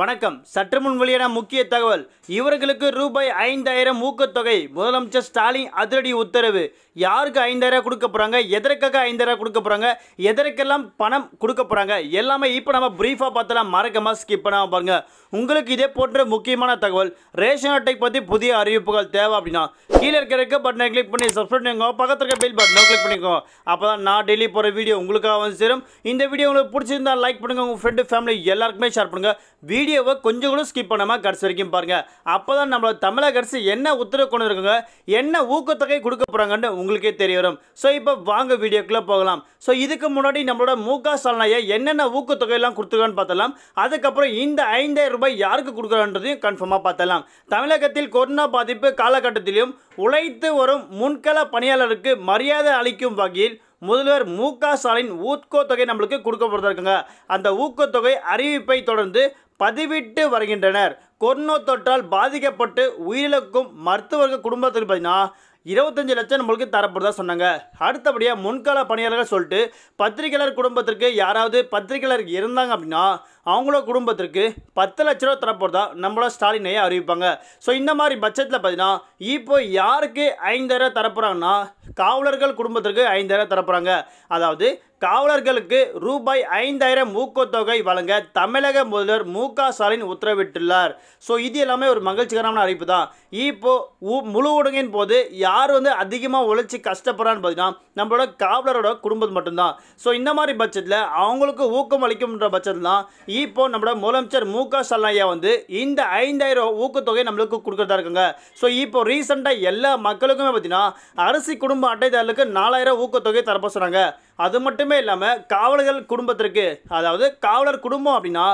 வணக்கம் சற்று முன் வெளியான முக்கிய தகவல் இவர்களுக்கு ரூபாய் ஐந்தாயிரம் ஊக்கத்தொகை முதலமைச்சர் ஸ்டாலின் அதிரடி உத்தரவு யாருக்கு ஐந்தாயிரம் கொடுக்க போகிறாங்க எதற்காக ஐந்தாயிரம் கொடுக்க போகிறாங்க எதற்கெல்லாம் பணம் கொடுக்க போகிறாங்க எல்லாமே இப்போ நம்ம ப்ரீஃபாக பார்த்தலாம் மறக்கமாக ஸ்கிப் பண்ணாமல் பாருங்கள் உங்களுக்கு இதே போன்ற முக்கியமான தகவல் ரேஷன் அட்டை பற்றி புதிய அறிவிப்புகள் தேவை அப்படின்னா கீழே இருக்கிற பட்டனை கிளிக் பண்ணி சப்ஸ்கிரைப் பண்ணிக்கோ பக்கத்தில் இருக்க பெல் பட்டனை கிளிக் பண்ணிக்கோ அப்போ தான் நான் டெய்லி போகிற வீடியோ உங்களுக்காக வந்து சேரும் இந்த வீடியோ உங்களுக்கு பிடிச்சிருந்தால் லைக் பண்ணுங்கள் உங்கள் ஃப்ரெண்டு ஃபேமிலி எல்லாருக்குமே ஷேர் பண்ணுங்கள் வீடியோ வீடியோவை கொஞ்சம் கூட ஸ்கிப் பண்ணாமல் கடைசி வரைக்கும் பாருங்கள் அப்போ தான் நம்மளோட தமிழக அரசு என்ன உத்தரவு கொண்டு இருக்காங்க என்ன ஊக்கத்தொகை கொடுக்க போகிறாங்கன்னு உங்களுக்கே தெரிய வரும் ஸோ இப்போ வாங்க வீடியோக்குள்ளே போகலாம் ஸோ இதுக்கு முன்னாடி நம்மளோட மு க என்னென்ன ஊக்கத்தொகையெல்லாம் கொடுத்துருக்கான்னு பார்த்தலாம் அதுக்கப்புறம் இந்த ஐந்தாயிரம் ரூபாய் யாருக்கு கொடுக்குறான்றதையும் கன்ஃபார்மாக பார்த்தலாம் தமிழகத்தில் கொரோனா பாதிப்பு காலகட்டத்திலும் உழைத்து வரும் முன்கள பணியாளருக்கு மரியாதை அளிக்கும் வகையில் முதல்வர் மு க ஸ்டாலின் ஊக்கத்தொகை நம்மளுக்கு கொடுக்கப்பட்டு இருக்குங்க அந்த ஊக்கத்தொகை அறிவிப்பை தொடர்ந்து பதிவிட்டு வருகின்றனர் கொரோனா தொற்றால் பாதிக்கப்பட்டு உயிரிழக்கும் மருத்துவர்கள் குடும்பத்தில் பார்த்தீங்கன்னா இருபத்தஞ்சு லட்சம் நம்மளுக்கு தரப்படுதா சொன்னாங்க அடுத்தபடியாக முன்கால பணியாளர்கள் சொல்லிட்டு பத்திரிகையாளர் குடும்பத்திற்கு யாராவது பத்திரிகையாளர் இருந்தாங்க அப்படின்னா அவங்களோ குடும்பத்திற்கு பத்து லட்ச ரூபா தரப்படுறதா நம்மளோட ஸ்டாலினையே அறிவிப்பாங்க ஸோ இந்த மாதிரி பட்சத்தில் பார்த்தீங்கன்னா இப்போ யாருக்கு ஐந்தாயிரம் தரப்புறாங்கன்னா காவலர்கள் குடும்பத்திற்கு ஐந்தாயிரம் தரப்புறாங்க அதாவது காவலர்களுக்கு ரூபாய் ஐந்தாயிரம் ஊக்கத்தொகை வழங்க தமிழக முதல்வர் மு க ஸ்டாலின் உத்தரவிட்டுள்ளார் ஸோ இது எல்லாமே ஒரு மகிழ்ச்சிகரமான அறிவிப்பு தான் இப்போ முழு ஊடகின் போது யார் யார் வந்து அதிகமாக உழைச்சி கஷ்டப்படுறான்னு பார்த்தீங்கன்னா நம்மளோட காவலரோட குடும்பம் மட்டும்தான் ஸோ இந்த மாதிரி பட்சத்தில் அவங்களுக்கு ஊக்கம் அளிக்கும்ன்ற பட்சத்தில் தான் இப்போ நம்மளோட முதலமைச்சர் மு க ஸ்டாலின் வந்து இந்த ஐந்தாயிரம் ஊக்கத்தொகை நம்மளுக்கு கொடுக்குறதா இருக்குங்க ஸோ இப்போ ரீசெண்டாக எல்லா மக்களுக்குமே பார்த்தீங்கன்னா அரிசி குடும்ப அட்டைதாரர்களுக்கு நாலாயிரம் ஊக்கத்தொகை தரப்ப சொன்னாங்க அது மட்டுமே இல்லாமல் காவலர்கள் குடும்பத்திற்கு அதாவது காவலர் குடும்பம் அப்படின்னா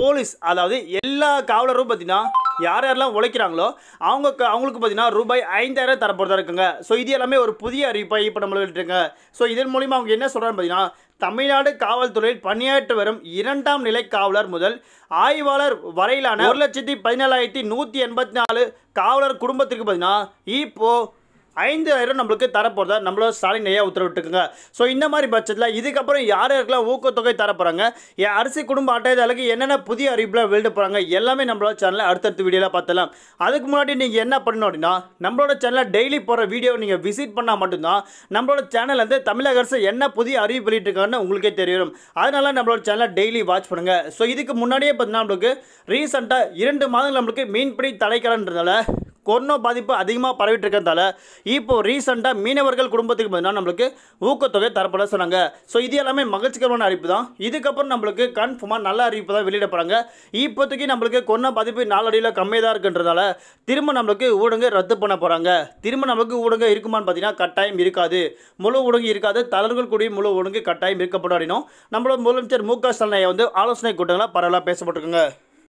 போலீஸ் அதாவது எல்லா காவலரும் பார்த்தீங்கன்னா யார் யாரெல்லாம் உழைக்கிறாங்களோ அவங்க அவங்களுக்கு பார்த்தீங்கன்னா ரூபாய் ஐந்தாயிரம் தரப்போகிறதா இருக்குங்க ஸோ இது எல்லாமே ஒரு புதிய அறிவிப்பாக இப்போ நம்மளுக்கு இருக்குங்க ஸோ இதன் மூலிமா அவங்க என்ன சொல்கிறான்னு பார்த்தீங்கன்னா தமிழ்நாடு காவல்துறையில் பணியாற்றி வரும் இரண்டாம் நிலை காவலர் முதல் ஆய்வாளர் வரையிலான ஒரு லட்சத்தி பதினேழாயிரத்தி நூற்றி எண்பத்தி நாலு காவலர் குடும்பத்திற்கு பார்த்தீங்கன்னா இப்போது ஐந்தாயிரம் நம்மளுக்கு தரப்போகிறதா நம்மளோட ஸ்டாலின் ஐயா உத்தரவிட்டுருக்குங்க ஸோ இந்த மாதிரி பட்சத்தில் இதுக்கப்புறம் யார் யாருக்கெல்லாம் ஊக்கத்தொகை தரப்போகிறாங்க என் அரிசி குடும்ப அட்டைதாருக்கு என்னென்ன புதிய அறிவிப்பில் வெளியிட போகிறாங்க எல்லாமே நம்மளோட சேனலில் அடுத்தடுத்த வீடியோவில் பார்த்தலாம் அதுக்கு முன்னாடி நீங்கள் என்ன பண்ணணும் அப்படின்னா நம்மளோட சேனலில் டெய்லி போகிற வீடியோ நீங்கள் விசிட் பண்ணால் மட்டும்தான் நம்மளோட சேனல் வந்து தமிழக அரசு என்ன புதிய அறிவு வெளியிட்டிருக்காங்கன்னு உங்களுக்கே தெரியும் அதனால நம்மளோட சேனலை டெய்லி வாட்ச் பண்ணுங்கள் ஸோ இதுக்கு முன்னாடியே பார்த்தீங்கன்னா நம்மளுக்கு ரீசெண்டாக இரண்டு மாதங்கள் நம்மளுக்கு மீன்பிடி தலைக்கலன்றதால கொரோனா பாதிப்பு அதிகமாக பரவிட்டு இருக்கிறதால இப்போ ரீசெண்டாக மீனவர்கள் குடும்பத்துக்கு பார்த்தீங்கன்னா நம்மளுக்கு ஊக்கத்தொகை தரப்பட சொன்னாங்க ஸோ இது எல்லாமே மகிழ்ச்சிகரமான அறிவிப்பு தான் இதுக்கப்புறம் நம்மளுக்கு கன்ஃபார்மாக நல்ல அறிவிப்பு தான் வெளியிட போகிறாங்க இப்போதைக்கு நம்மளுக்கு கொரோனா பாதிப்பு நாலடியில் கம்மியாக தான் இருக்குன்றதால திரும்ப நம்மளுக்கு ஊடகம் ரத்து பண்ண போகிறாங்க திரும்ப நம்மளுக்கு ஊடகம் இருக்குமான்னு பார்த்தீங்கன்னா கட்டாயம் இருக்காது முழு ஊடகம் இருக்காது தளர்கள் கூடிய முழு ஊடகம் கட்டாயம் இருக்கப்படும் அப்படின்னும் நம்மளோட முதலமைச்சர் மு க ஸ்டாலினை வந்து ஆலோசனை கூட்டங்களாக பரவலாக பேசப்பட்டிருக்காங்க